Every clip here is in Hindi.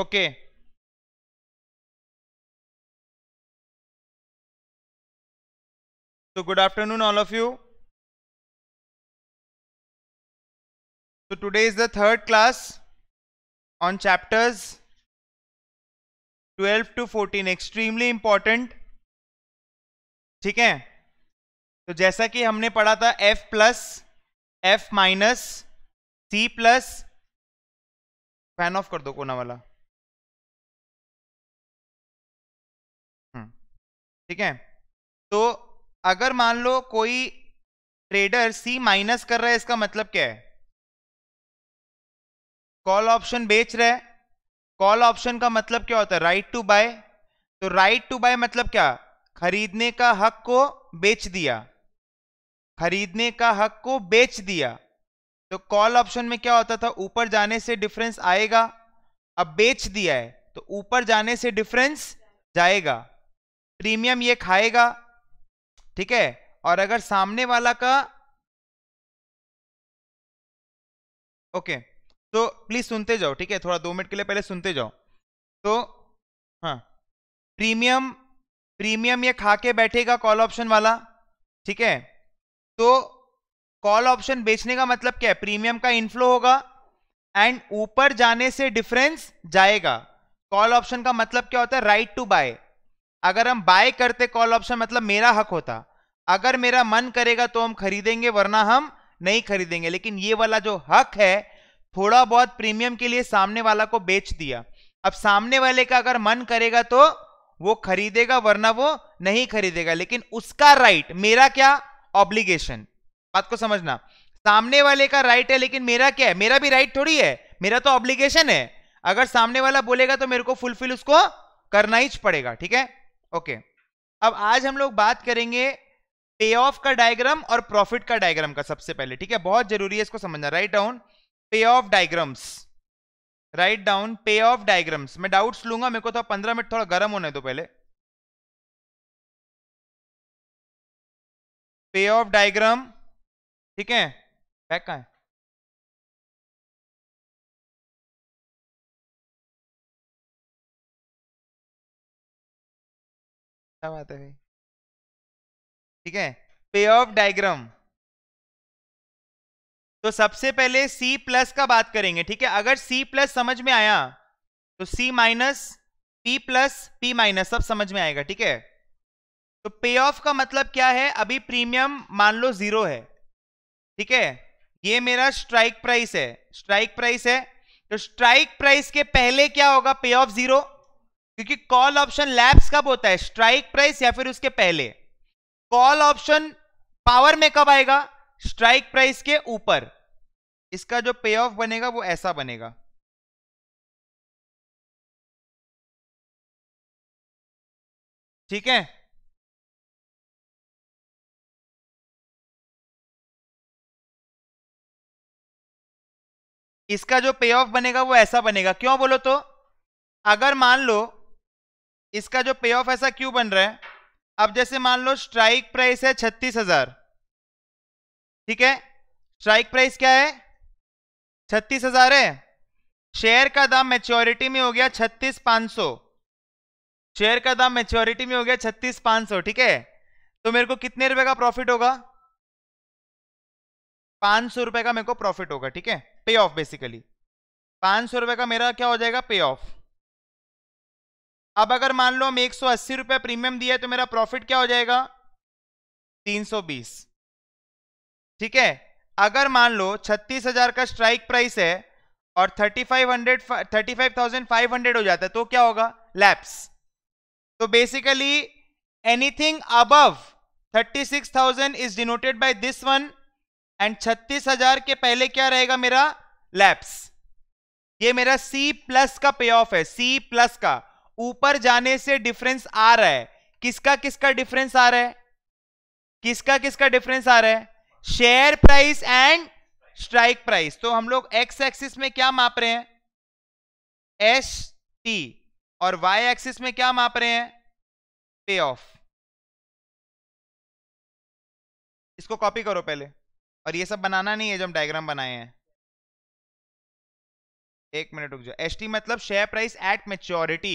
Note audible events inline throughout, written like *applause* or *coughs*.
ओके सो तो good afternoon all of you तो today is the third class on chapters 12 to 14 extremely important ठीक है तो जैसा कि हमने पढ़ा था F plus F minus C plus fan off कर दो कोना वाला ठीक है तो अगर मान लो कोई ट्रेडर सी माइनस कर रहा है इसका मतलब क्या है कॉल ऑप्शन बेच रहा है कॉल ऑप्शन का मतलब क्या होता है राइट टू बाय तो राइट टू बाय मतलब क्या खरीदने का हक को बेच दिया खरीदने का हक को बेच दिया तो कॉल ऑप्शन में क्या होता था ऊपर जाने से डिफरेंस आएगा अब बेच दिया है तो ऊपर जाने से डिफरेंस जाएगा प्रीमियम ये खाएगा ठीक है और अगर सामने वाला का ओके तो प्लीज सुनते जाओ ठीक है थोड़ा दो मिनट के लिए पहले सुनते जाओ तो हाँ प्रीमियम प्रीमियम ये खा के बैठेगा कॉल ऑप्शन वाला ठीक है तो कॉल ऑप्शन बेचने का मतलब क्या है प्रीमियम का इनफ्लो होगा एंड ऊपर जाने से डिफरेंस जाएगा कॉल ऑप्शन का मतलब क्या होता है राइट टू बाय अगर हम बाय करते कॉल ऑप्शन मतलब मेरा हक होता अगर मेरा मन करेगा तो हम खरीदेंगे वरना हम नहीं खरीदेंगे लेकिन ये वाला जो हक है थोड़ा बहुत प्रीमियम के लिए सामने वाला को बेच दिया अब सामने वाले का अगर मन करेगा तो वो खरीदेगा वरना वो नहीं खरीदेगा लेकिन उसका राइट मेरा क्या ऑब्लिगेशन बात को समझना सामने वाले का राइट है लेकिन मेरा क्या है मेरा भी राइट थोड़ी है मेरा तो ऑब्लिगेशन है अगर सामने वाला बोलेगा तो मेरे को फुलफिल उसको करना ही पड़ेगा ठीक है ओके अब आज हम लोग बात करेंगे पे ऑफ का डायग्राम और प्रॉफिट का डायग्राम का सबसे पहले ठीक है बहुत जरूरी है इसको समझना write down payoff diagrams write down payoff diagrams मैं डाउट्स लूंगा मेरे को तो पंद्रह मिनट थोड़ा गर्म होने दो पहले पे ऑफ डायग्राम ठीक है बैक कहा है क्या बात है भाई ठीक है पे ऑफ डायग्राम तो सबसे पहले C प्लस का बात करेंगे ठीक है अगर C प्लस समझ में आया तो C minus P plus P minus सब समझ में आएगा ठीक है तो पे ऑफ का मतलब क्या है अभी प्रीमियम मान लो जीरो है ठीक है ये मेरा स्ट्राइक प्राइस है स्ट्राइक प्राइस है तो स्ट्राइक प्राइस के पहले क्या होगा पे ऑफ जीरो क्योंकि कॉल ऑप्शन लैप्स कब होता है स्ट्राइक प्राइस या फिर उसके पहले कॉल ऑप्शन पावर में कब आएगा स्ट्राइक प्राइस के ऊपर इसका जो पे ऑफ बनेगा वो ऐसा बनेगा ठीक है इसका जो पे ऑफ बनेगा वो ऐसा बनेगा क्यों बोलो तो अगर मान लो इसका जो पे ऑफ ऐसा क्यों बन रहा है अब जैसे मान लो स्ट्राइक प्राइस है छत्तीस हजार ठीक है स्ट्राइक प्राइस क्या है छत्तीस हजार है शेयर का दाम मेच्योरिटी में हो गया छत्तीस पांच सौ शेयर का दाम मेच्योरिटी में हो गया छत्तीस पांच सौ ठीक है तो मेरे को कितने रुपए का प्रॉफिट होगा पांच सौ रुपए का मेरे को प्रॉफिट होगा ठीक है पे ऑफ बेसिकली पांच सौ रुपए का मेरा क्या हो जाएगा पे ऑफ अब अगर मान लो हम एक सौ अस्सी प्रीमियम दिया तो मेरा प्रॉफिट क्या हो जाएगा तीन सौ बीस ठीक है अगर मान लो छत्तीस हजार का स्ट्राइक प्राइस है और thirty five hundred thirty five thousand five hundred हो जाता है तो क्या होगा लैप्स तो basically anything above thirty six thousand is denoted by this one and छत्तीस हजार के पहले क्या रहेगा मेरा लैप्स ये मेरा C प्लस का पे ऑफ है C प्लस का ऊपर जाने से डिफरेंस आ रहा है किसका किसका डिफरेंस आ रहा है किसका किसका डिफरेंस आ रहा है share price and strike price तो हम लोग एक्स एक्सिस में क्या माप रहे हैं एस टी और वाई एक्सिस में क्या माप रहे हैं पे ऑफ इसको कॉपी करो पहले और ये सब बनाना नहीं है जो हम डायग्राम बनाए हैं एक मिनट रुक जाओ एस टी मतलब शेयर प्राइस एट मेच्योरिटी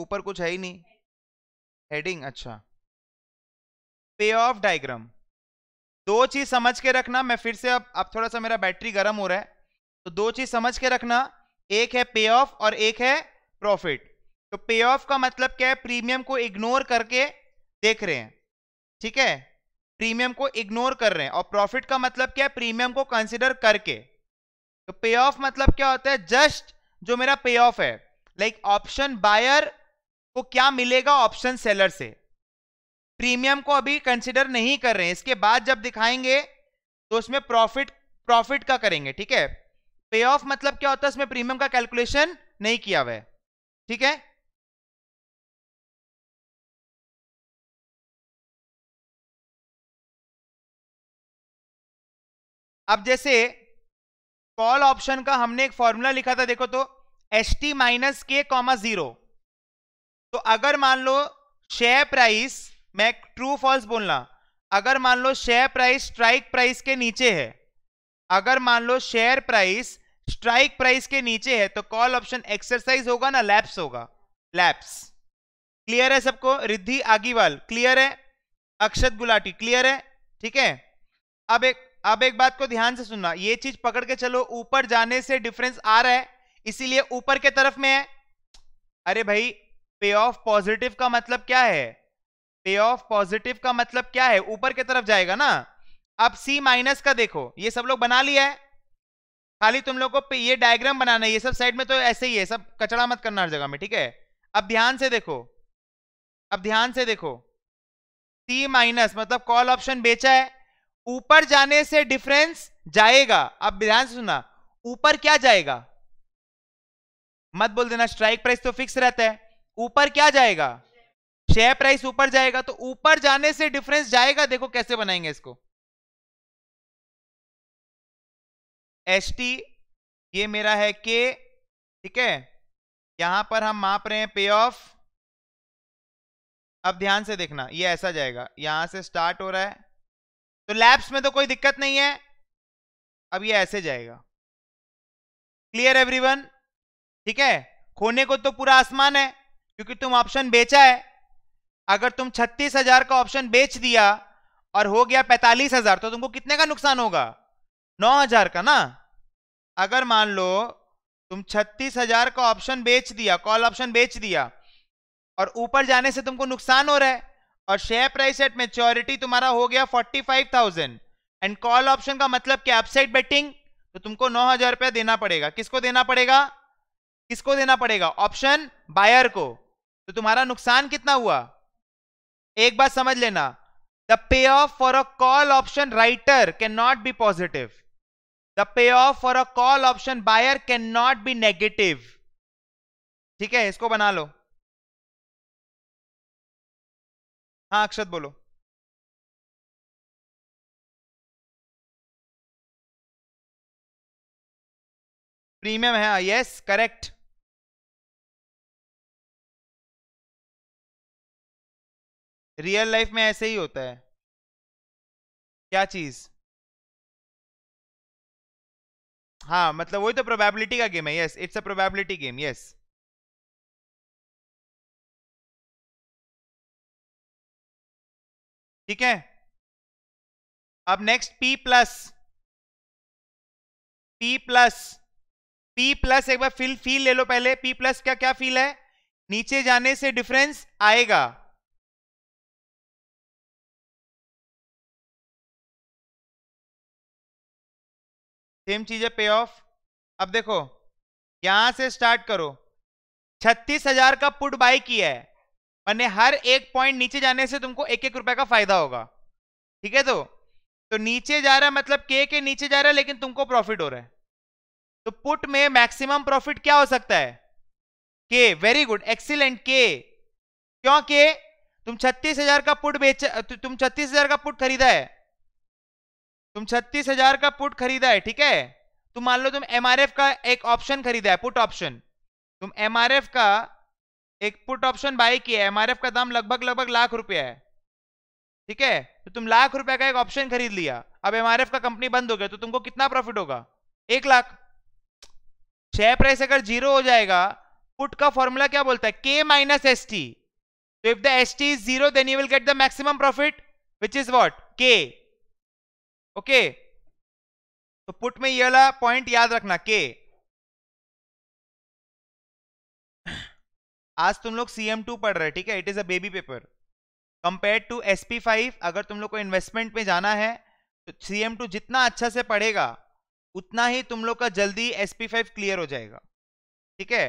ऊपर कुछ है ही नहीं हेडिंग अच्छा पे ऑफ डायग्राम दो चीज समझ के रखना मैं फिर से अब अब थोड़ा सा मेरा बैटरी गर्म हो रहा है तो दो चीज समझ के रखना एक है पे ऑफ और एक है प्रॉफिट तो पे ऑफ का मतलब क्या है प्रीमियम को इग्नोर करके देख रहे हैं ठीक है प्रीमियम को इग्नोर कर रहे हैं और प्रॉफिट का मतलब क्या है प्रीमियम को कंसिडर करके तो पे ऑफ मतलब क्या होता है जस्ट जो मेरा पे ऑफ है लाइक ऑप्शन बायर को तो क्या मिलेगा ऑप्शन सेलर से प्रीमियम को अभी कंसिडर नहीं कर रहे हैं इसके बाद जब दिखाएंगे तो उसमें प्रॉफिट प्रॉफिट का करेंगे ठीक है पे ऑफ मतलब क्या होता है उसमें प्रीमियम का कैलकुलेशन नहीं किया हुआ ठीक है अब जैसे कॉल ऑप्शन का हमने एक फॉर्मूला लिखा था देखो तो S T minus K comma zero तो अगर मान लो शेयर प्राइस मैं ट्रू फॉल्स बोलना अगर मान लो शेयर प्राइस स्ट्राइक प्राइस के नीचे है अगर मान लो शेयर प्राइस स्ट्राइक प्राइस के नीचे है तो कॉल ऑप्शन एक्सरसाइज होगा ना लैप्स होगा लैप्स क्लियर है सबको रिद्धि आगीवाल क्लियर है अक्षत गुलाटी क्लियर है ठीक है अब एक अब एक बात को ध्यान से सुनना ये चीज पकड़ के चलो ऊपर जाने से डिफरेंस आ रहा है इसीलिए ऊपर के तरफ में है अरे भाई पे ऑफ पॉजिटिव का मतलब क्या है पे ऑफ पॉजिटिव का मतलब क्या है ऊपर की तरफ जाएगा ना अब सी माइनस का देखो ये सब लोग बना लिया है खाली तुम लोग को ये डायग्राम बनाना है ये सब साइड में तो ऐसे ही है सब कचड़ा मत करना हर जगह में ठीक है अब ध्यान से देखो अब ध्यान से देखो सी माइनस मतलब कॉल ऑप्शन बेचा है ऊपर जाने से डिफरेंस जाएगा अब ध्यान से सुना ऊपर क्या जाएगा मत बोल देना स्ट्राइक प्राइस तो फिक्स रहता है ऊपर क्या जाएगा शेयर प्राइस ऊपर जाएगा तो ऊपर जाने से डिफरेंस जाएगा देखो कैसे बनाएंगे इसको एस टी ये मेरा है के ठीक है यहां पर हम माप रहे हैं पे ऑफ अब ध्यान से देखना ये ऐसा जाएगा यहां से स्टार्ट हो रहा है तो लैब्स में तो कोई दिक्कत नहीं है अब ये ऐसे जाएगा क्लियर एवरीवन ठीक है खोने को तो पूरा आसमान है क्योंकि तुम ऑप्शन बेचा है अगर तुम छत्तीस हजार का ऑप्शन बेच दिया और हो गया पैंतालीस हजार तो तुमको कितने का नुकसान होगा नौ हजार का ना अगर मान लो तुम छत्तीस हजार का ऑप्शन बेच दिया कॉल ऑप्शन बेच दिया और ऊपर जाने से तुमको नुकसान हो रहा है और शेयर प्राइस एट मेच्योरिटी तुम्हारा हो गया forty five thousand and call option का मतलब क्या अपसाइड बेटिंग तो तुमको नौ हजार रुपया देना पड़ेगा किसको देना पड़ेगा किसको देना पड़ेगा ऑप्शन बायर को तो तुम्हारा नुकसान कितना हुआ एक बात समझ लेना the payoff for a call option writer can not be positive the payoff for a call option buyer can not be negative ठीक है इसको बना लो हाँ अक्षत बोलो प्रीमियम है यस हाँ, करेक्ट रियल लाइफ में ऐसे ही होता है क्या चीज हाँ मतलब वही तो प्रोबेबिलिटी का गेम है yes it's a probability game yes ठीक है अब next P plus P plus P plus एक बार फील फील ले लो पहले पी प्लस का क्या फील है नीचे जाने से डिफरेंस आएगा सेम चीज है पे ऑफ अब देखो यहां से स्टार्ट करो छत्तीस हजार का पुट बाई किया है मैंने हर एक पॉइंट नीचे जाने से तुमको एक एक रुपए का फायदा होगा ठीक है तो तो नीचे जा रहा है मतलब के के नीचे जा रहा है लेकिन तुमको प्रॉफिट हो रहा है तो पुट में मैक्सिमम प्रॉफिट क्या हो सकता है के वेरी गुड एक्सीलेंट के क्योंकि तुम छत्तीस हजार का पुट बेच तु, तुम छत्तीस हजार का पुट खरीदा है तुम छत्तीस हजार का पुट खरीदा है ठीक है तुम मान लो तुम एमआरएफ का एक ऑप्शन खरीदा है पुट ऑप्शन तुम एमआरएफ का एक पुट ऑप्शन बाई किया है एमआरएफ का दाम लगभग लगभग लाख रुपया है ठीक है तो तुम लाख रुपए का एक ऑप्शन खरीद लिया अब एमआरएफ का कंपनी बंद हो गया तो तुमको कितना प्रॉफिट होगा एक लाख शेयर प्राइस अगर जीरो हो जाएगा पुट का फॉर्मूला क्या बोलता है के माइनस एस टी तो if the S T is zero you will get the maximum profit which is what K okay तो पुट में ये वाला पॉइंट याद रखना के आज तुम लोग सीएम टू पढ़ रहे ठीक है it is a baby paper compare to S P five अगर तुम लोग को इन्वेस्टमेंट में जाना है तो सीएम टू जितना अच्छा से पढ़ेगा उतना ही तुम लोग का जल्दी एस पी फाइव क्लियर हो जाएगा ठीक है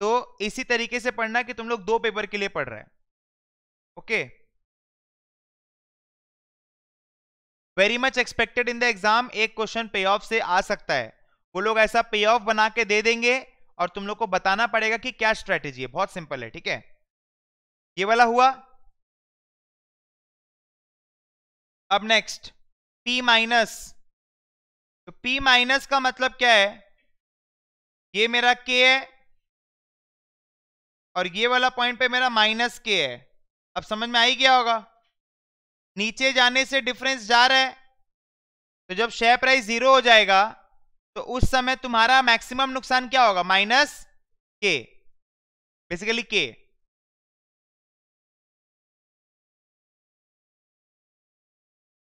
तो इसी तरीके से पढ़ना कि तुम लोग दो पेपर के लिए पढ़ रहे हैं okay okay? Very much expected in the exam एक क्वेश्चन पे ऑफ से आ सकता है वो लोग ऐसा पे ऑफ बना के दे देंगे और तुम लोग को बताना पड़ेगा कि क्या स्ट्रेटेजी है बहुत सिंपल है ठीक है ये वाला हुआ अब नेक्स्ट पी माइनस तो पी माइनस का मतलब क्या है ये मेरा के है और ये वाला पॉइंट पे मेरा माइनस के है अब समझ में आई गया होगा नीचे जाने से डिफरेंस जा रहा है तो जब शेयर प्राइस जीरो हो जाएगा तो उस समय तुम्हारा मैक्सिमम नुकसान क्या होगा माइनस के बेसिकली के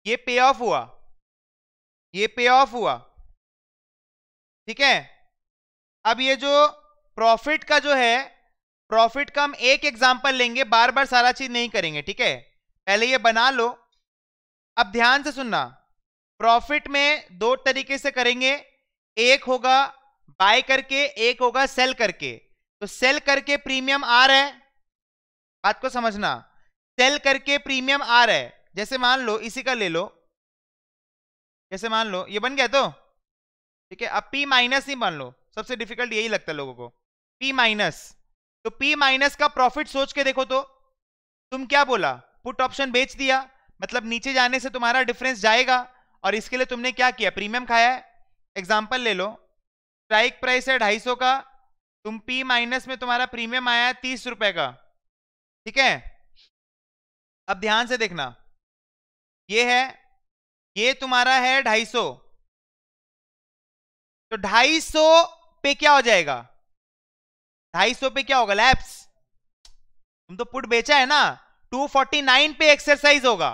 ये पे ऑफ हुआ ये पे ऑफ हुआ ठीक है अब ये जो प्रॉफिट का जो है प्रॉफिट का हम एक एग्जांपल लेंगे बार बार सारा चीज नहीं करेंगे ठीक है पहले ये बना लो अब ध्यान से सुनना प्रॉफिट में दो तरीके से करेंगे एक होगा बाय करके एक होगा सेल करके तो सेल करके प्रीमियम आ रहा है बात को समझना सेल करके प्रीमियम आ रहा है जैसे मान लो इसी का ले लो जैसे मान लो ये बन गया तो ठीक है अब पी माइनस ही मान लो सबसे डिफिकल्ट यही लगता है लोगों को पी माइनस तो पी माइनस का प्रॉफिट सोच के देखो तो तुम क्या बोला पुट ऑप्शन बेच दिया मतलब नीचे जाने से तुम्हारा डिफरेंस जाएगा और इसके लिए तुमने क्या किया प्रीमियम खाया है एग्जाम्पल ले लो स्ट्राइक प्राइस है ढाई सौ का तुम पी माइनस में तुम्हारा प्रीमियम आया है तीस रुपए का ठीक है अब ध्यान से देखना ये है ये तुम्हारा है ढाई सौ तो ढाई सौ पे क्या हो जाएगा ढाई सौ पे क्या होगा लैप्स तुम तो पुट बेचा है ना 249 पे एक्सरसाइज होगा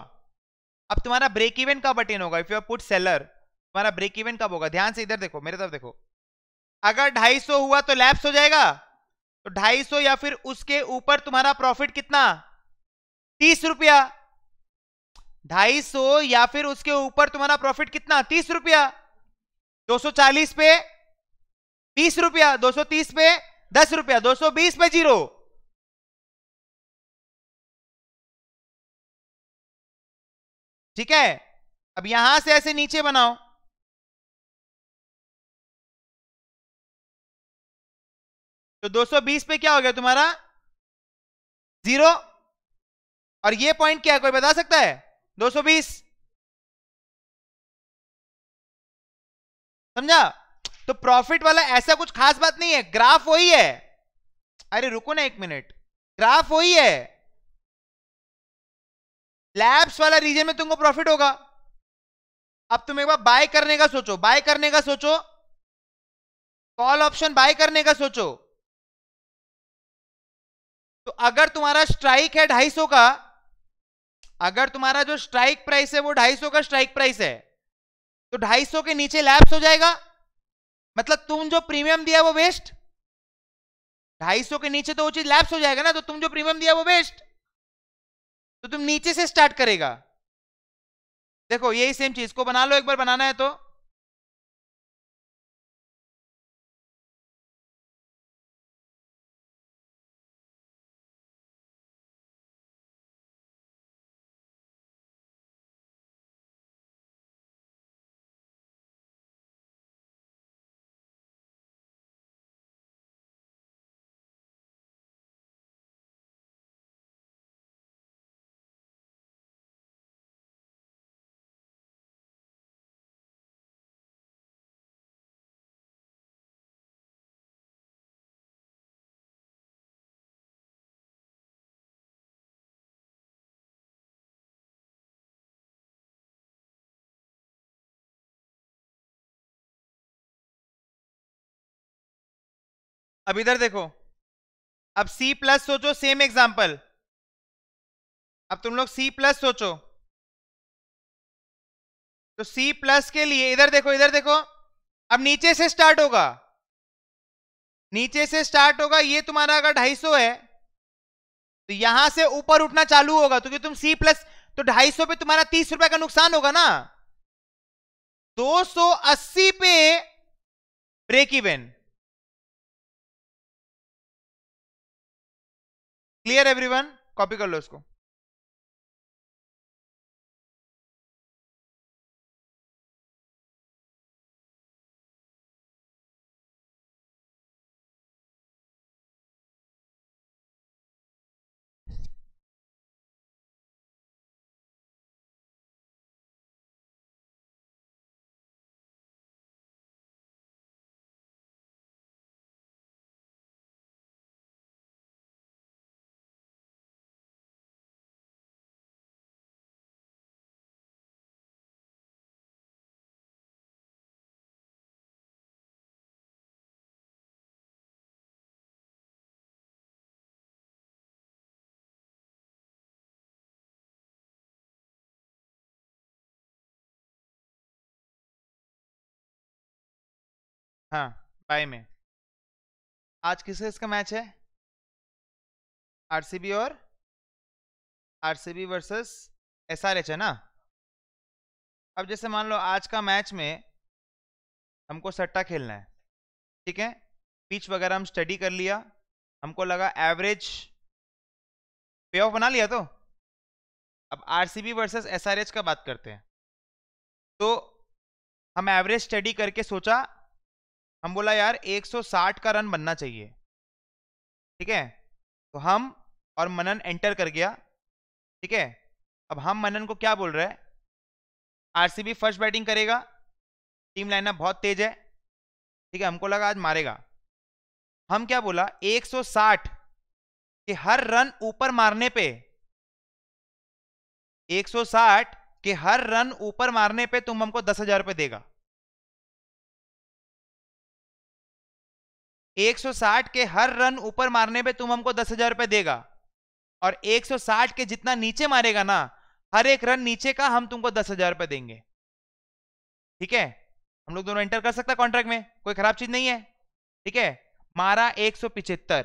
अब तुम्हारा ब्रेक इवेंट कब अटेन होगा इफ यू पुट सेलर तुम्हारा ब्रेक इवेंट कब होगा ध्यान से इधर देखो मेरे तरफ देखो अगर 250 हुआ तो लैप्स हो जाएगा तो 250 या फिर उसके ऊपर तुम्हारा प्रॉफिट कितना तीस रुपया ढाई सौ या फिर उसके ऊपर तुम्हारा प्रॉफिट कितना तीस रुपया दो सौ चालीस पे बीस रुपया दो सौ तीस पे दस रुपया दो सौ बीस पे जीरो ठीक है अब यहां से ऐसे नीचे बनाओ तो 220 पे क्या हो गया तुम्हारा जीरो और ये पॉइंट क्या है कोई बता सकता है 220 समझा तो प्रॉफिट वाला ऐसा कुछ खास बात नहीं है ग्राफ वही है अरे रुको ना एक मिनट ग्राफ वही है लैब्स वाला रीजन में तुमको प्रॉफिट होगा अब तुम एक बार बाय करने का सोचो बाय करने का सोचो कॉल ऑप्शन बाय करने का सोचो तो अगर तुम्हारा स्ट्राइक है ढाई सौ का अगर तुम्हारा जो स्ट्राइक प्राइस है वो ढाई सौ का स्ट्राइक प्राइस है तो ढाई सौ के नीचे लैप्स हो जाएगा मतलब तुम जो प्रीमियम दिया वो वेस्ट ढाई सौ के नीचे तो वो चीज लैप्स हो जाएगा ना तो तुम जो प्रीमियम दिया वो वेस्ट तो तुम नीचे से स्टार्ट करेगा देखो यही सेम चीज को बना लो एक बार बनाना है तो अब इधर देखो अब C प्लस सोचो सेम एग्जाम्पल अब तुम लोग C प्लस सोचो तो C प्लस के लिए इधर देखो इधर देखो अब नीचे से स्टार्ट होगा नीचे से स्टार्ट होगा ये तुम्हारा अगर 250 है तो यहां से ऊपर उठना चालू होगा तो क्योंकि तुम C प्लस तो 250 पे तुम्हारा तीस रुपए का नुकसान होगा ना 280 पे break event clear everyone copy कर लो इसको हाँ बाय में आज किससे इसका मैच है आरसीबी और आरसीबी वर्सेस एसआरएच है ना अब जैसे मान लो आज का मैच में हमको सट्टा खेलना है ठीक है पिच वगैरह हम स्टडी कर लिया हमको लगा एवरेज पे ऑफ बना लिया तो अब आरसीबी वर्सेस एसआरएच का बात करते हैं तो हम एवरेज स्टडी करके सोचा हम बोला यार 160 का रन बनना चाहिए ठीक है तो हम और मनन एंटर कर गया ठीक है अब हम मनन को क्या बोल रहे हैं आरसीबी फर्स्ट बैटिंग करेगा टीम लाइनअप बहुत तेज है ठीक है हमको लगा आज मारेगा हम क्या बोला 160 के हर रन ऊपर मारने पे 160 के हर रन ऊपर मारने पे तुम हमको दस हजार रुपये देगा 160 के हर रन ऊपर मारने पे तुम हमको दस हजार रुपये देगा और 160 के जितना नीचे मारेगा ना हर एक रन नीचे का हम तुमको दस हजार रुपये देंगे ठीक है हम लोग दोनों एंटर कर हैं कॉन्ट्रैक्ट में कोई खराब चीज नहीं है ठीक है मारा एक तो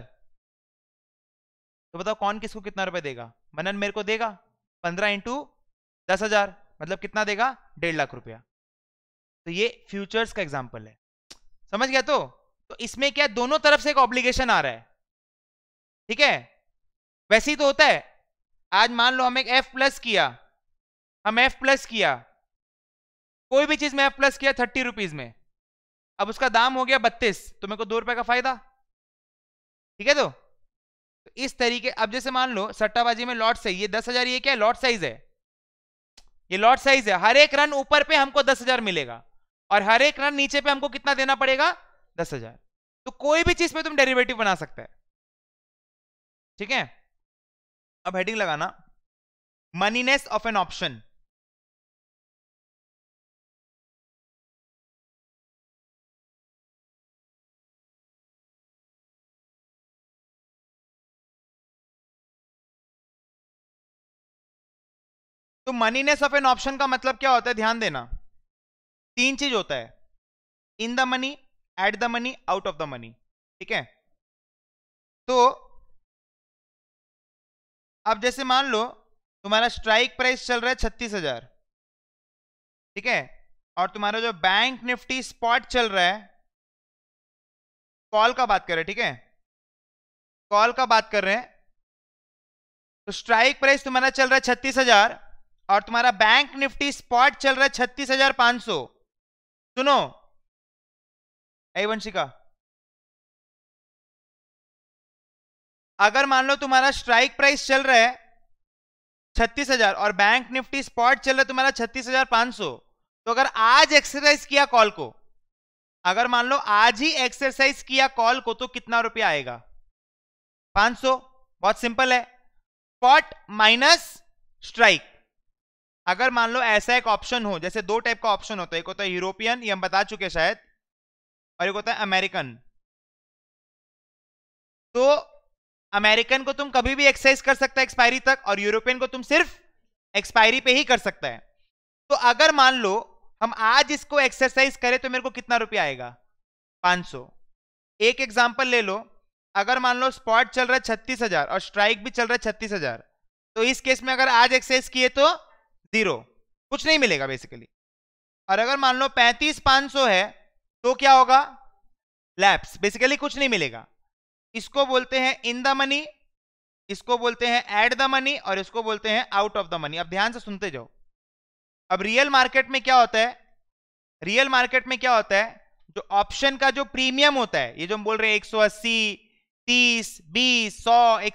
बताओ कौन किसको कितना रुपए देगा मनन मेरे को देगा पंद्रह इंटू दस हजार मतलब कितना देगा डेढ़ लाख रुपया तो ये फ्यूचर्स का एग्जाम्पल है समझ गया तो तो इसमें क्या दोनों तरफ से एक ऑब्लिगेशन आ रहा है ठीक है वैसे ही तो होता है आज मान लो हम एक एफ प्लस किया हम एफ प्लस किया कोई भी चीज में एफ प्लस किया थर्टी रुपीज में अब उसका दाम हो गया बत्तीस तो मेरे को दो रुपए का फायदा ठीक है तो, तो इस तरीके अब जैसे मान लो सट्टाबाजी में लॉट सही ये दस हजार ये क्या लॉट साइज है ये लॉट साइज है हर एक रन ऊपर पे हमको दस हजार मिलेगा और हर एक रन नीचे पे हमको कितना देना पड़ेगा दस हजार तो कोई भी चीज में तुम डेरिवेटिव बना सकते हैं ठीक है अब हेडिंग लगाना मनीनेस ऑफ एन ऑप्शन तो मनीनेस ऑफ एन ऑप्शन का मतलब क्या होता है ध्यान देना तीन चीज होता है in the money at the money out of the money ठीक है तो अब जैसे मान लो तुम्हारा स्ट्राइक प्राइस चल रहा है छत्तीस हजार ठीक है और तुम्हारा जो बैंक निफ्टी स्पॉट चल रहा है कॉल का बात कर रहे हैं ठीक है कॉल का बात कर रहे हैं तो स्ट्राइक प्राइस तुम्हारा चल रहा है छत्तीस हजार और तुम्हारा बैंक निफ्टी स्पॉट चल रहा है छत्तीस हजार पांच सौ सुनो ए का अगर मान लो तुम्हारा स्ट्राइक प्राइस चल रहा है छत्तीस हजार और बैंक निफ्टी स्पॉट चल रहा है तुम्हारा छत्तीस हजार पांच सौ तो अगर आज एक्सरसाइज किया कॉल को अगर मान लो आज ही एक्सरसाइज किया कॉल को तो कितना रुपया आएगा 500 बहुत सिंपल है स्पॉट माइनस स्ट्राइक अगर मान लो ऐसा एक ऑप्शन हो जैसे दो टाइप का ऑप्शन होता है एक होता है यूरोपियन ये हम बता चुके शायद और एक होता है अमेरिकन तो अमेरिकन को तुम कभी भी एक्सरसाइज कर सकता है एक्सपायरी तक और यूरोपियन को तुम सिर्फ एक्सपायरी पे ही कर सकता है तो अगर मान लो हम आज इसको एक्सरसाइज करें तो मेरे को कितना रुपया आएगा 500 एक एग्जांपल ले लो अगर मान लो स्पॉट चल रहा है छत्तीस हजार और स्ट्राइक भी चल रहा है छत्तीस हजार तो इस केस में अगर आज एक्सरसाइज किए तो जीरो कुछ नहीं मिलेगा बेसिकली और अगर मान लो पैंतीस पांच सौ है तो क्या होगा लैप्स बेसिकली कुछ नहीं मिलेगा इसको बोलते हैं इन द मनी इसको बोलते हैं एट द मनी और इसको बोलते हैं आउट ऑफ द मनी अब ध्यान से सुनते जाओ अब रियल मार्केट में क्या होता है रियल मार्केट में क्या होता है जो ऑप्शन का जो प्रीमियम होता है ये जो हम बोल रहे हैं 180, 30, 20,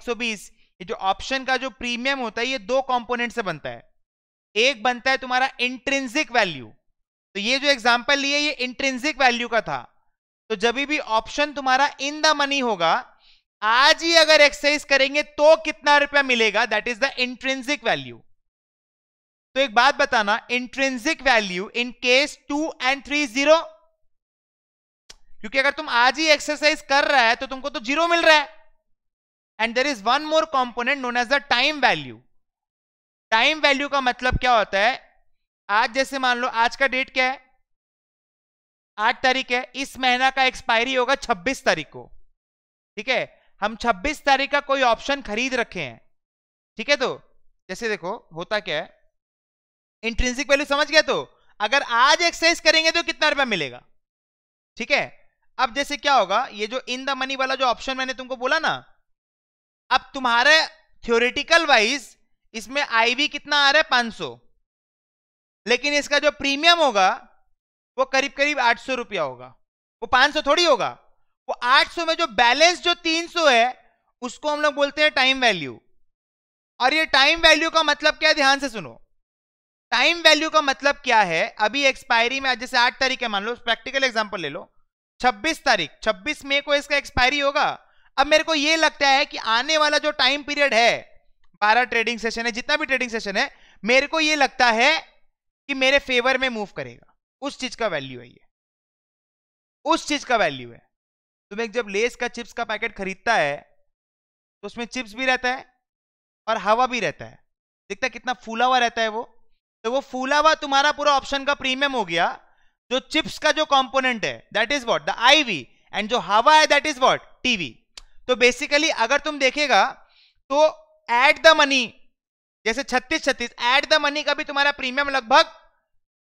100, 120 ये जो ऑप्शन का जो प्रीमियम होता है ये दो कंपोनेंट से बनता है एक बनता है तुम्हारा इंट्रेंसिक वैल्यू तो ये जो एग्जाम्पल लिए ये इंट्रेंसिक वैल्यू का था तो जब भी ऑप्शन तुम्हारा इन द मनी होगा आज ही अगर एक्सरसाइज करेंगे तो कितना रुपया मिलेगा that is the intrinsic value तो एक बात बताना intrinsic value in case two and three zero क्योंकि अगर तुम आज ही एक्सरसाइज कर रहा है तो तुमको तो जीरो मिल रहा है and there is one more component known as the time value time value का मतलब क्या होता है आज जैसे मान लो आज का डेट क्या है आठ तारीख है इस महीना का एक्सपायरी होगा छब्बीस तारीख को ठीक है हम छब्बीस तारीख का कोई ऑप्शन खरीद रखे हैं ठीक है तो जैसे देखो होता क्या है इंट्रेंसिक वैल्यू समझ गया तो अगर आज एक्सरसाइज करेंगे तो कितना रुपया मिलेगा ठीक है अब जैसे क्या होगा ये जो इन द मनी वाला जो ऑप्शन मैंने तुमको बोला ना अब तुम्हारे थ्योरिटिकल वाइज इसमें आईवी कितना आ रहा है 500 लेकिन इसका जो प्रीमियम होगा वो करीब करीब आठ सौ रुपया होगा वो पांच सौ थोड़ी होगा वो आठ सौ में जो बैलेंस जो तीन सौ है उसको हम लोग बोलते हैं टाइम वैल्यू और ये टाइम वैल्यू का मतलब क्या है ध्यान से सुनो टाइम वैल्यू का मतलब क्या है अभी एक्सपायरी में जैसे आठ तारीख है मान लो प्रैक्टिकल एग्जाम्पल ले लो छब्बीस तारीख छब्बीस मई को इसका एक्सपायरी होगा अब मेरे को यह लगता है कि आने वाला जो टाइम पीरियड है बारह ट्रेडिंग सेशन है जितना भी ट्रेडिंग सेशन है मेरे को यह लगता है कि मेरे फेवर में मूव करेगा उस चीज का वैल्यू है ये उस चीज का वैल्यू है तुम एक जब लेस का चिप्स का पैकेट खरीदता है तो उसमें चिप्स भी रहता है और हवा भी रहता है देखता कितना फूला हुआ रहता है वो तो वो फूला हुआ तुम्हारा पूरा ऑप्शन का प्रीमियम हो गया जो चिप्स का जो कंपोनेंट है that is what the IV and जो हवा है दैट इज व्हाट टीवी तो बेसिकली अगर तुम देखेगा तो एट द मनी जैसे छत्तीस छत्तीस एट द मनी का भी तुम्हारा प्रीमियम लगभग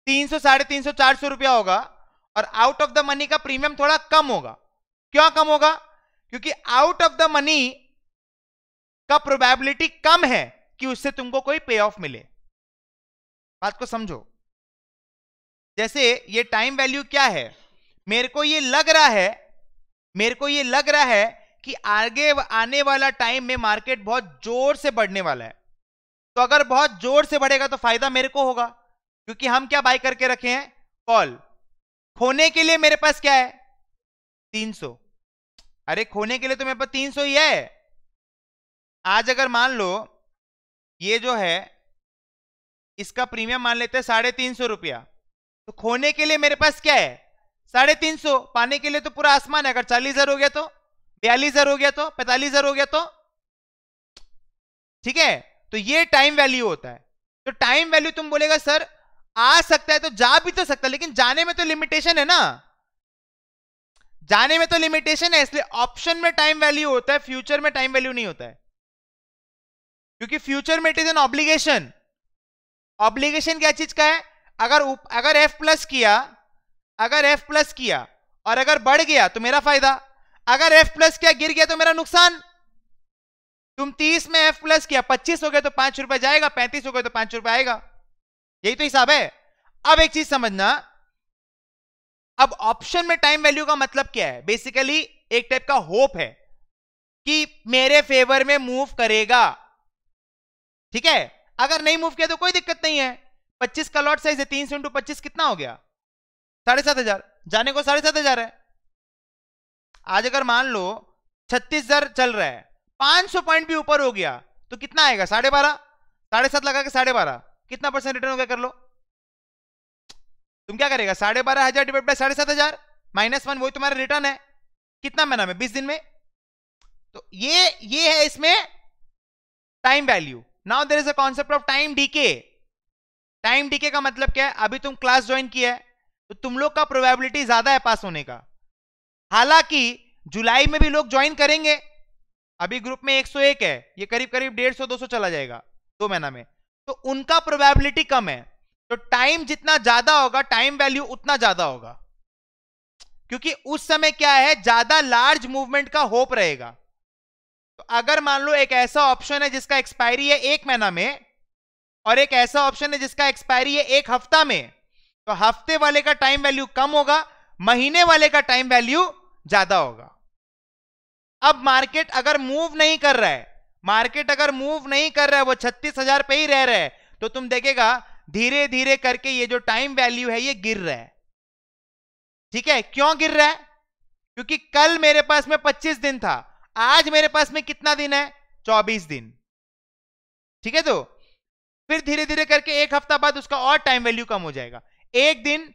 तीन सौ साढ़े तीन सौ चार सौ रुपया होगा और आउट ऑफ द मनी का प्रीमियम थोड़ा कम होगा क्यों कम होगा क्योंकि आउट ऑफ द मनी का प्रोबेबिलिटी कम है कि उससे तुमको कोई पे ऑफ मिले बात को समझो जैसे ये टाइम वैल्यू क्या है मेरे को ये लग रहा है मेरे को ये लग रहा है कि आगे आने वाला टाइम में मार्केट बहुत जोर से बढ़ने वाला है तो अगर बहुत जोर से बढ़ेगा तो फायदा मेरे को होगा क्योंकि हम क्या बाय करके रखे हैं कॉल खोने के लिए मेरे पास क्या है 300 अरे खोने के लिए तो मेरे पास 300 ही है आज अगर मान लो ये जो है इसका प्रीमियम मान लेते हैं साढ़े तीन सौ रुपया तो खोने के लिए मेरे पास क्या है साढ़े तीन सौ पाने के लिए तो पूरा आसमान है अगर चालीस हजार हो गया तो बयालीस हजार हो गया तो पैंतालीस हजार हो गया तो ठीक है तो ये टाइम वैल्यू होता है तो टाइम वैल्यू तुम बोलेगा सर आ सकता है तो जा भी तो सकता है लेकिन जाने में तो लिमिटेशन है ना जाने में तो लिमिटेशन है इसलिए ऑप्शन में टाइम वैल्यू होता है फ्यूचर में टाइम वैल्यू नहीं होता है क्योंकि फ्यूचर में it is an obligation obligation क्या चीज का है अगर उप, अगर एफ प्लस किया अगर एफ प्लस किया और अगर बढ़ गया तो मेरा फायदा अगर एफ प्लस किया गिर गया तो मेरा नुकसान तुम तीस में एफ प्लस किया पच्चीस हो गया तो पांच रुपए जाएगा पैंतीस हो गया तो पांच रुपए आएगा यही तो हिसाब है अब एक चीज समझना अब ऑप्शन में टाइम वैल्यू का मतलब क्या है बेसिकली एक टाइप का होप है कि मेरे फेवर में मूव करेगा ठीक है अगर नहीं मूव किया तो कोई दिक्कत नहीं है पच्चीस का लॉट साइज है तीन सौ इंटू पच्चीस कितना हो गया साढ़े सात हजार जाने को साढ़े सात हजार है आज अगर मान लो छत्तीस हजार चल रहा है पांच सौ पॉइंट भी ऊपर हो गया तो कितना आएगा साढ़े बारह साढ़े सात लगा के साढ़े बारह कितना परसेंट रिटर्न हो गया कर लो तुम क्या करेगा साढ़े बारह हजार डिवाइड बाय साढ़े सात हजार माइनस वन वही तुम्हारा रिटर्न है कितना महीना में बीस दिन में तो ये ये है इसमें time value now there is a concept of time decay time decay का मतलब क्या है अभी तुम क्लास ज्वाइन किया है तो तुम लोग का प्रोबेबिलिटी ज्यादा है पास होने का हालांकि जुलाई में भी लोग ज्वाइन करेंगे अभी ग्रुप में 101 है ये करीब करीब 150 200 चला जाएगा दो महीना में तो उनका प्रोबेबिलिटी कम है तो टाइम जितना ज्यादा होगा टाइम वैल्यू उतना ज्यादा होगा क्योंकि उस समय क्या है ज्यादा लार्ज मूवमेंट का होप रहेगा तो अगर मान लो एक ऐसा ऑप्शन है जिसका एक्सपायरी है एक महीना में और एक ऐसा ऑप्शन है जिसका एक्सपायरी है एक हफ्ता में तो हफ्ते वाले का टाइम वैल्यू कम होगा महीने वाले का टाइम वैल्यू ज्यादा होगा अब मार्केट अगर मूव नहीं कर रहा है मार्केट अगर मूव नहीं कर रहा है वो छत्तीस हजार पे ही रह रहे तो तुम देखेगा धीरे धीरे करके ये जो टाइम वैल्यू है ये गिर रहा है ठीक है क्यों गिर रहा है क्योंकि कल मेरे पास में पच्चीस दिन था आज मेरे पास में कितना दिन है चौबीस दिन ठीक है तो फिर धीरे धीरे करके एक हफ्ता बाद उसका और टाइम वैल्यू कम हो जाएगा एक दिन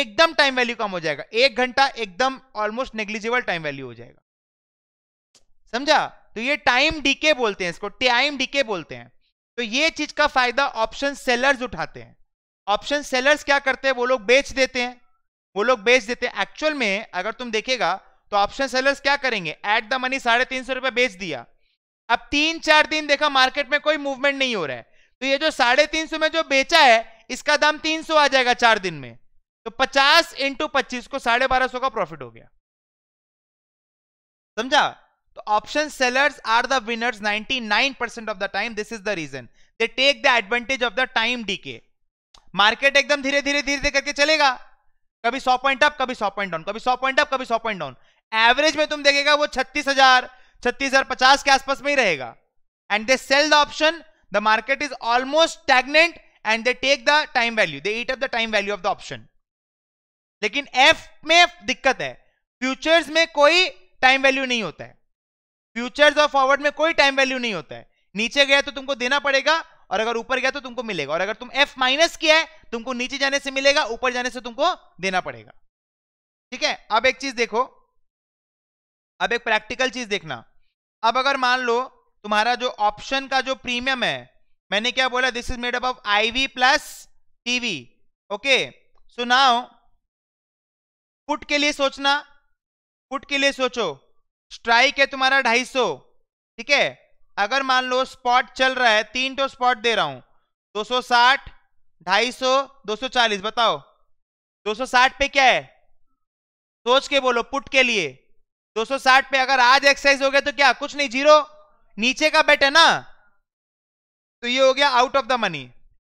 एकदम टाइम वैल्यू कम हो जाएगा एक घंटा एकदम ऑलमोस्ट नेग्लिजिबल टाइम वैल्यू हो जाएगा समझा तो ये टाइम डीके बोलते हैं इसको टाइम डीके बोलते हैं तो ये चीज का फायदा ऑप्शन सेलर्स उठाते हैं ऑप्शन सेलर्स क्या करते हैं वो लोग बेच देते हैं वो लोग बेच देते हैं एक्चुअल में अगर तुम देखेगा तो ऑप्शन सेलर्स क्या करेंगे एट द मनी साढ़े तीन सौ रुपए बेच दिया अब तीन चार दिन देखा मार्केट में कोई मूवमेंट नहीं हो रहा है तो ये जो साढ़े तीन सौ में जो बेचा है इसका दाम तीन सौ आ जाएगा चार दिन में तो पचास इंटू पच्चीस को साढ़े बारह सौ का प्रॉफिट हो गया समझा option sellers are the winners 99% percent of the time this is the reason they take the advantage of the time decay market एकदम धीरे धीरे धीरे धीरे करके चलेगा कभी 100 पॉइंट अप कभी 100 पॉइंट डाउन कभी 100 पॉइंट अप कभी 100 पॉइंट डाउन एवरेज में तुम देखेगा वो 36000 36050 के आसपास में ही रहेगा and they sell the option the market is almost stagnant and they take the time value they eat up the time value of the option लेकिन एफ में दिक्कत है फ्यूचर्स में कोई टाइम वैल्यू नहीं होता है फ्यूचर्स और फॉरवर्ड में कोई टाइम वैल्यू नहीं होता है नीचे गया तो तुमको देना पड़ेगा और अगर ऊपर गया तो तुमको मिलेगा और अगर तुम एफ माइनस किया है तुमको नीचे जाने से मिलेगा ऊपर जाने से तुमको देना पड़ेगा ठीक है अब एक चीज देखो अब एक प्रैक्टिकल चीज देखना अब अगर मान लो तुम्हारा जो ऑप्शन का जो प्रीमियम है मैंने क्या बोला this is made up of IV plus TV okay so now put के लिए सोचना पुट के लिए सोचो स्ट्राइक है तुम्हारा ढाई सौ ठीक है अगर मान लो स्पॉट चल रहा है तीन तो स्पॉट दे रहा हूं दो सौ साठ ढाई सौ दो सौ चालीस बताओ दो सौ साठ पे क्या है सोच के बोलो पुट के लिए दो सौ साठ पे अगर आज एक्सरसाइज हो गया तो क्या कुछ नहीं जीरो नीचे का बेट है ना तो ये हो गया आउट ऑफ द मनी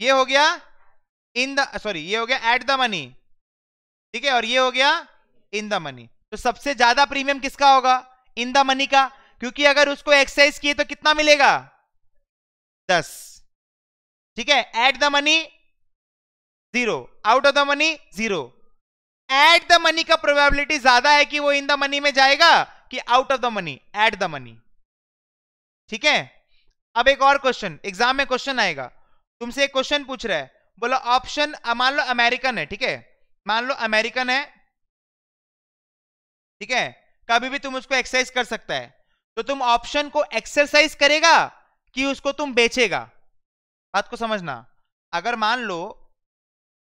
ये हो गया इन द सॉरी ये हो गया एट द मनी ठीक है और ये हो गया इन द मनी तो सबसे ज्यादा प्रीमियम किसका होगा इन द मनी का क्योंकि अगर उसको एक्सरसाइज किए तो कितना मिलेगा दस ठीक है at the money zero out of the money zero at the money का प्रोबेबिलिटी ज्यादा है कि वो इन द मनी में जाएगा कि out of the money at the money ठीक है अब एक और क्वेश्चन एग्जाम में क्वेश्चन आएगा तुमसे एक क्वेश्चन पूछ रहा है बोलो ऑप्शन मान लो अमेरिकन है ठीक है मान लो अमेरिकन है ठीक है कभी भी तुम उसको एक्सरसाइज कर सकता है तो तुम ऑप्शन को एक्सरसाइज करेगा कि उसको तुम बेचेगा बात को समझना अगर मान लो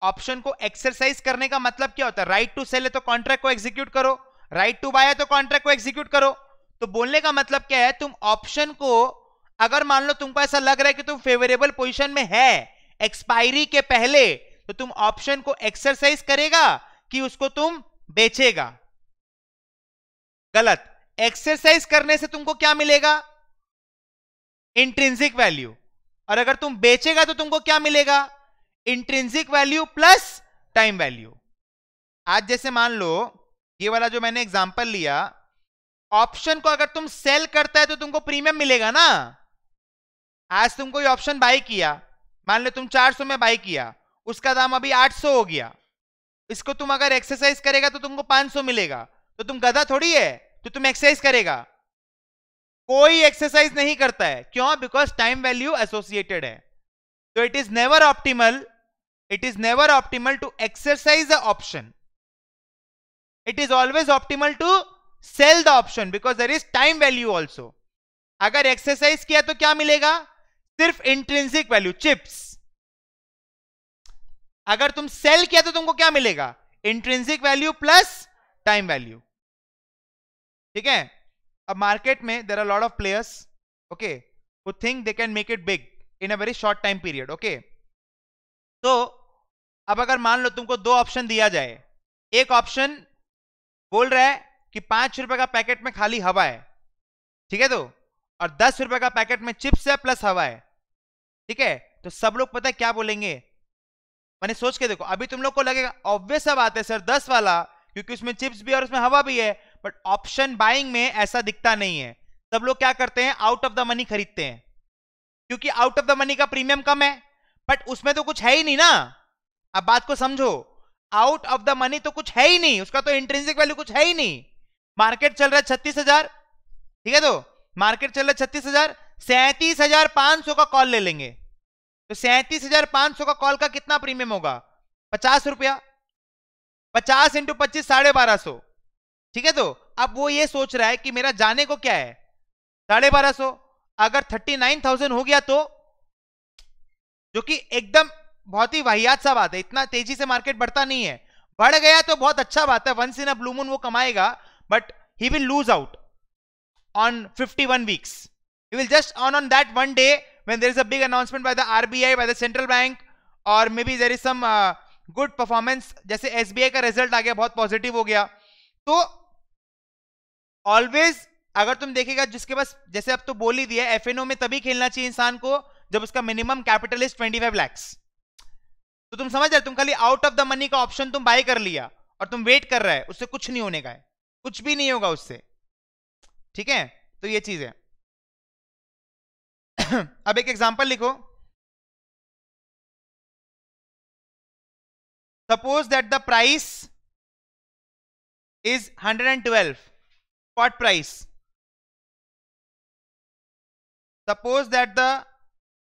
ऑप्शन को एक्सरसाइज करने का मतलब क्या होता है राइट टू सेल है तो कॉन्ट्रैक्ट को एग्जीक्यूट करो राइट टू बाय है तो कॉन्ट्रैक्ट को एग्जीक्यूट करो तो बोलने का मतलब क्या है तुम ऑप्शन को अगर मान लो तुमको ऐसा लग रहा है कि तुम फेवरेबल पोजिशन में है एक्सपायरी के पहले तो तुम ऑप्शन को एक्सरसाइज करेगा कि उसको तुम बेचेगा गलत एक्सरसाइज करने से तुमको क्या मिलेगा इंट्रिंसिक वैल्यू और अगर तुम बेचेगा तो तुमको क्या मिलेगा intrinsic value plus time value आज जैसे मान लो ये वाला जो मैंने एग्जांपल लिया ऑप्शन को अगर तुम सेल करता है तो तुमको प्रीमियम मिलेगा ना आज तुमको ये ऑप्शन बाय किया मान लो तुम 400 में बाय किया उसका दाम अभी 800 हो गया इसको तुम अगर एक्सरसाइज करेगा तो तुमको 500 मिलेगा तो तुम गधा थोड़ी है तो तुम एक्सरसाइज करेगा कोई एक्सरसाइज नहीं करता है क्यों बिकॉज टाइम वैल्यू एसोसिएटेड है तो it is never optimal it is never optimal to exercise a option it is always optimal to sell the option because there is time value also अगर एक्सरसाइज किया तो क्या मिलेगा सिर्फ इंट्रेंसिक वैल्यू चिप्स अगर तुम सेल किया तो तुमको क्या मिलेगा intrinsic value plus time value ठीक है अब मार्केट में there are lot of players okay वो think they can make it big in a very short time period okay तो अब अगर मान लो तुमको दो ऑप्शन दिया जाए एक ऑप्शन बोल रहा है कि पांच रुपए का पैकेट में खाली हवा है ठीक है तो और दस रुपए का पैकेट में चिप्स है प्लस हवा है ठीक है तो सब लोग पता है क्या बोलेंगे मैंने सोच के देखो अभी तुम लोग को लगेगा ऑब्वियस बात है सर दस वाला क्योंकि उसमें चिप्स भी और उसमें हवा भी है बट ऑप्शन बाइंग में ऐसा दिखता नहीं है सब लोग क्या करते हैं आउट ऑफ द मनी खरीदते हैं क्योंकि आउट ऑफ द मनी का प्रीमियम कम है बट उसमें तो कुछ है ही नहीं ना अब बात को समझो आउट ऑफ द मनी तो कुछ है ही नहीं उसका तो इंट्रेंसिक वैल्यू कुछ है ही नहीं मार्केट चल रहा है छत्तीस हजार ठीक है तो मार्केट चल रहा है छत्तीस हजार सैंतीस हजार पांच सौ का कॉल ले लेंगे तो सैंतीस हजार पांच सौ का कॉल का कितना प्रीमियम होगा पचास रुपया पचास इंटू पच्चीस साढ़े बारह सौ ठीक है तो अब वो ये सोच रहा है कि मेरा जाने को क्या है साढ़े बारह सौ अगर थर्टी नाइन थाउजेंड हो गया तो जो कि एकदम बहुत ही वाहियात सा बात है इतना तेजी से मार्केट बढ़ता नहीं है बढ़ गया तो बहुत अच्छा बात है वंस इन अ ब्लूमून वो कमाएगा but he will lose out on 51 weeks. You will just on on that one day when is a big announcement announcement by the RBI, by the central bank, or maybe there is some uh, good performance जैसे एसबीआई का रिजल्ट आ गया बहुत पॉजिटिव हो गया तो ऑलवेज अगर तुम देखेगा जिसके पास जैसे अब तो बोल ही दिया एफ में तभी खेलना चाहिए इंसान को जब उसका minimum capital is twenty five lakhs तो तुम समझ रहे तुम खाली आउट ऑफ द मनी का ऑप्शन तुम बाय कर लिया और तुम वेट कर रहे है उससे कुछ नहीं होने का है कुछ भी नहीं होगा उससे ठीक है तो ये चीज है *coughs* अब एक एग्जाम्पल लिखो suppose that the price is 112 spot price suppose that the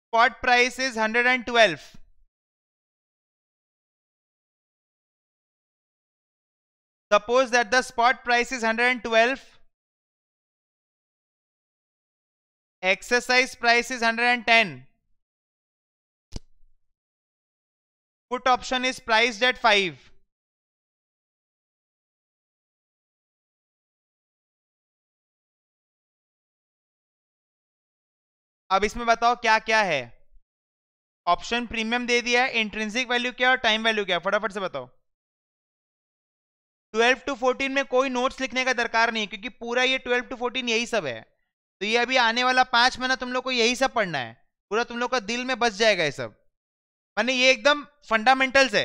spot price is 112 suppose that the spot price is 112 exercise price is 110 put option is priced at 5 अब इसमें बताओ क्या क्या है ऑप्शन प्रीमियम दे दिया है इंट्रेंसिक वैल्यू क्या और टाइम वैल्यू क्या फटाफट से बताओ 12 टू 14 में कोई नोट्स लिखने का दरकार नहीं क्योंकि पूरा ये 12 टू 14 यही सब है तो ये अभी आने वाला पांच महीना तुम लोग को यही सब पढ़ना है पूरा तुम लोग का दिल में बस जाएगा ये सब मैंने ये एकदम फंडामेंटल्स है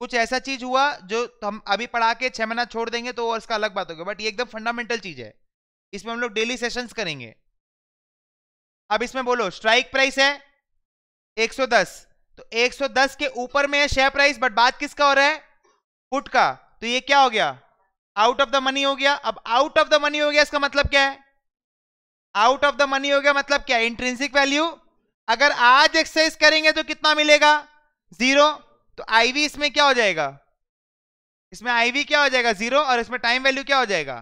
कुछ ऐसा चीज हुआ जो हम अभी पढ़ा के छह महीना छोड़ देंगे तो और इसका अलग बात होगी बट ये एकदम फंडामेंटल चीज है इसमें हम लोग डेली सेशंस करेंगे अब इसमें बोलो स्ट्राइक प्राइस है 110 तो 110 के ऊपर में है शेयर प्राइस बट बात किसका हो रहा है फुट का तो ये क्या हो गया आउट ऑफ द मनी हो गया अब आउट ऑफ द मनी हो गया इसका मतलब क्या है आउट ऑफ द मनी हो गया मतलब क्या इंट्रेंसिक वैल्यू अगर आज एक्सरसाइज करेंगे तो कितना मिलेगा जीरो तो आईवी इसमें क्या हो जाएगा इसमें आईवी क्या हो जाएगा जीरो और इसमें टाइम वैल्यू क्या हो जाएगा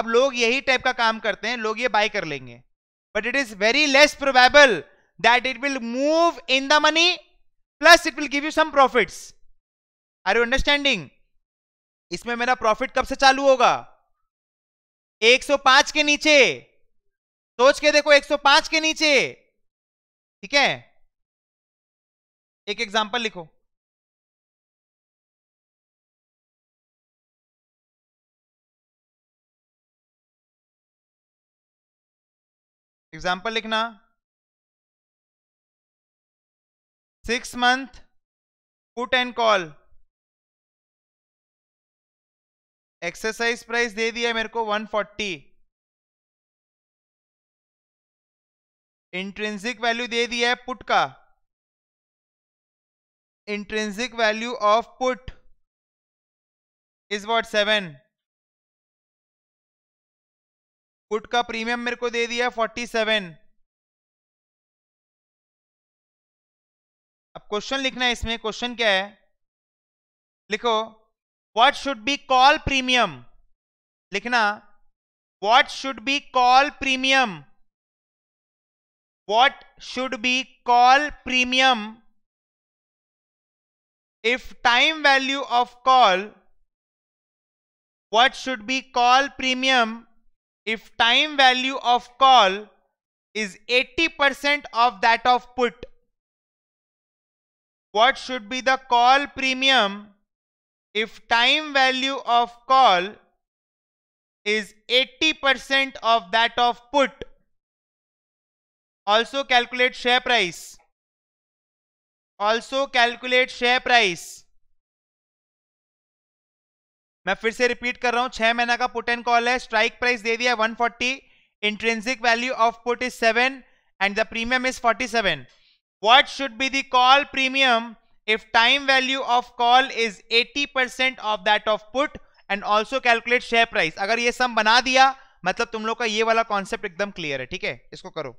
अब लोग यही टाइप का काम करते हैं लोग ये बाय कर लेंगे but it is very less probable that it will move in the money plus it will give you some profit are you understanding इसमें मेरा प्रॉफिट कब से चालू होगा 105 के नीचे सोच के देखो 105 के नीचे ठीक है एक एग्जाम्पल लिखो एग्जाम्पल लिखना six month put and call exercise price दे दिया मेरे को 140 इंट्रेंसिक वैल्यू दे दिया है पुट का intrinsic value of put is what seven put का प्रीमियम मेरे को दे दिया फोर्टी सेवन अब क्वेश्चन लिखना है इसमें क्वेश्चन क्या है लिखो what should be call premium लिखना what should be call premium what should be call premium if time value of call what should be call premium if time value of call is 80% of that of put what should be the call premium if time value of call is 80% of that of put also calculate share price also calculate share price मैं फिर से रिपीट कर रहा हूं छह महीना का पुट एंड कॉल है स्ट्राइक प्राइस दे दिया 140 forty intrinsic value of put is seven and the premium is 47 what should be the call premium time value of call is eighty 80% of that of put and also calculate share price अगर ये सम बना दिया मतलब तुम लोग का ये वाला कॉन्सेप्ट एकदम क्लियर है ठीक है इसको करो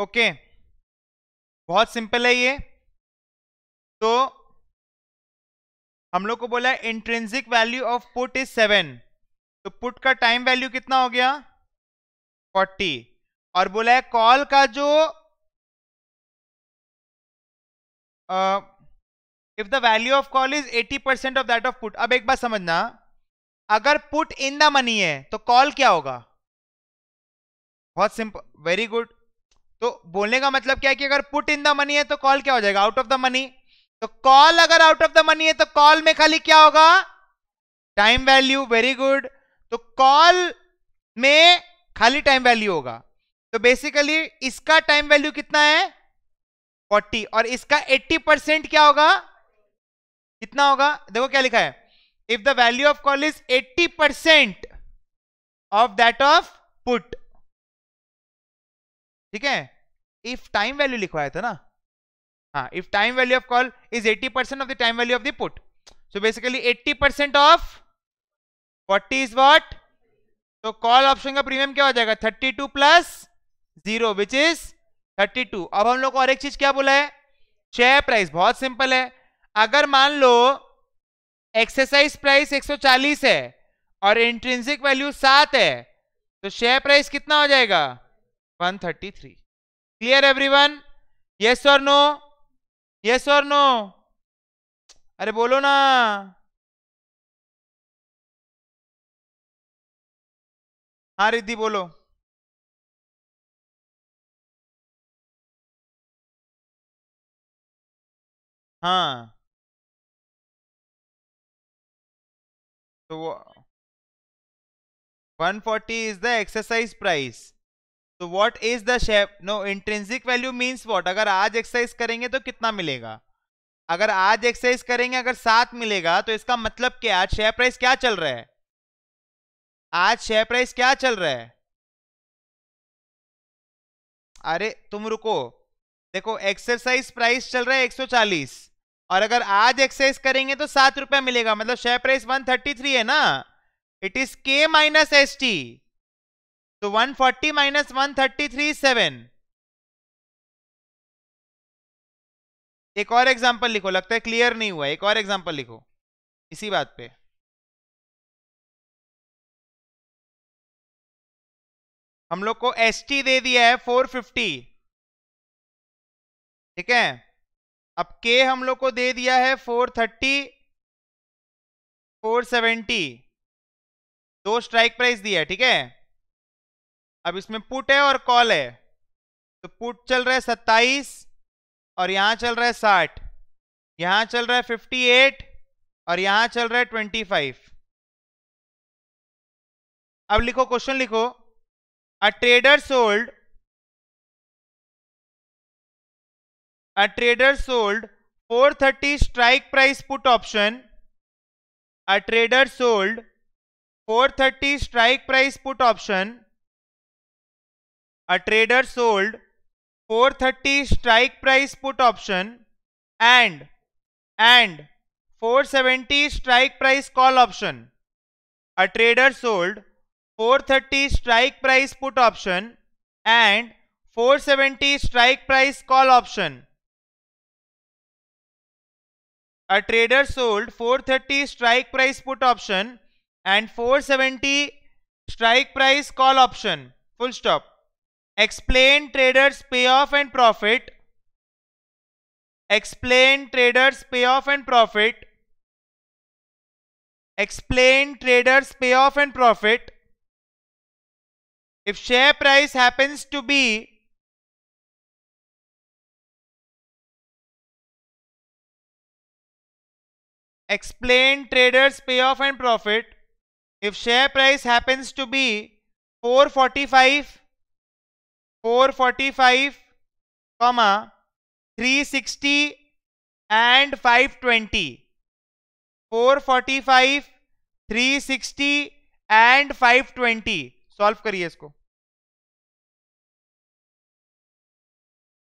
ओके बहुत सिंपल है ये तो हम लोग को बोला intrinsic value of put is seven तो पुट का टाइम वैल्यू कितना हो गया फोर्टी और बोला है कॉल का जो if the value of call is eighty percent of that of put अब एक बात समझना अगर पुट इन द मनी है तो कॉल क्या होगा बहुत सिंपल वेरी गुड तो बोलने का मतलब क्या है कि अगर पुट इन द मनी है तो कॉल क्या हो जाएगा आउट ऑफ द मनी तो कॉल अगर आउट ऑफ द मनी है तो कॉल में खाली क्या होगा टाइम वैल्यू वेरी गुड तो कॉल में खाली टाइम वैल्यू होगा तो बेसिकली इसका टाइम वैल्यू कितना है 40 और इसका 80 परसेंट क्या होगा कितना होगा देखो क्या लिखा है if the value of call is 80% of that of put ठीक है इफ टाइम वैल्यू लिखवाया था तो ना हाँ if time value of call is eighty percent of the time value of the put so basically eighty percent of what is what तो कॉल ऑप्शन का प्रीमियम क्या हो जाएगा thirty two plus zero which is thirty two अब हम लोग को और एक चीज क्या बोला है शेयर प्राइस बहुत सिंपल है अगर मान लो एक्सरसाइज प्राइस 140 है और इंट्रेंसिक वैल्यू सात है तो शेयर प्राइस कितना हो जाएगा 133 क्लियर वन यस और नो यस और नो अरे बोलो ना हाँ रिद्धि बोलो हाँ तो So 140 is the exercise price तो what is the shape no intrinsic value means what अगर आज एक्सरसाइज करेंगे तो कितना मिलेगा अगर आज एक्सरसाइज करेंगे अगर सात मिलेगा तो इसका मतलब क्या आज शेयर प्राइस क्या चल रहा है आज शेयर प्राइस क्या चल रहा है अरे तुम रुको देखो एक्सरसाइज प्राइस चल रहा है 140 और अगर आज एक्सरसाइज करेंगे तो सात रुपया मिलेगा मतलब share price one thirty three है ना it is K minus S T तो one forty minus one thirty three seven एक और एग्जांपल लिखो लगता है क्लियर नहीं हुआ एक और एग्जांपल लिखो इसी बात पे हम लोग को एस दे दिया है फोर फिफ्टी ठीक है अब के हम लोग को दे दिया है फोर थर्टी फोर सेवेंटी दो स्ट्राइक प्राइस दिया है ठीक है अब इसमें पुट है और कॉल है तो पुट चल रहा है सत्ताईस और यहां चल रहा है साठ यहां चल रहा है फिफ्टी एट और यहां चल रहा है ट्वेंटी फाइव अब लिखो क्वेश्चन लिखो a trader sold a trader sold 430 strike price put option a trader sold 430 strike price put option a trader sold 430 strike price put option and and 470 strike price call option a trader sold 430 strike price put option and 470 strike price call option a trader sold 430 strike price put option and 470 strike price call option. Full stop. Explain traders payoff and profit. Explain traders payoff and profit. Explain traders payoff and profit. If share price happens to be Explain traders payoff and profit. If share price happens to be 445, 445, comma 360 and 520. 445, 360 and 520 Solve करिए इसको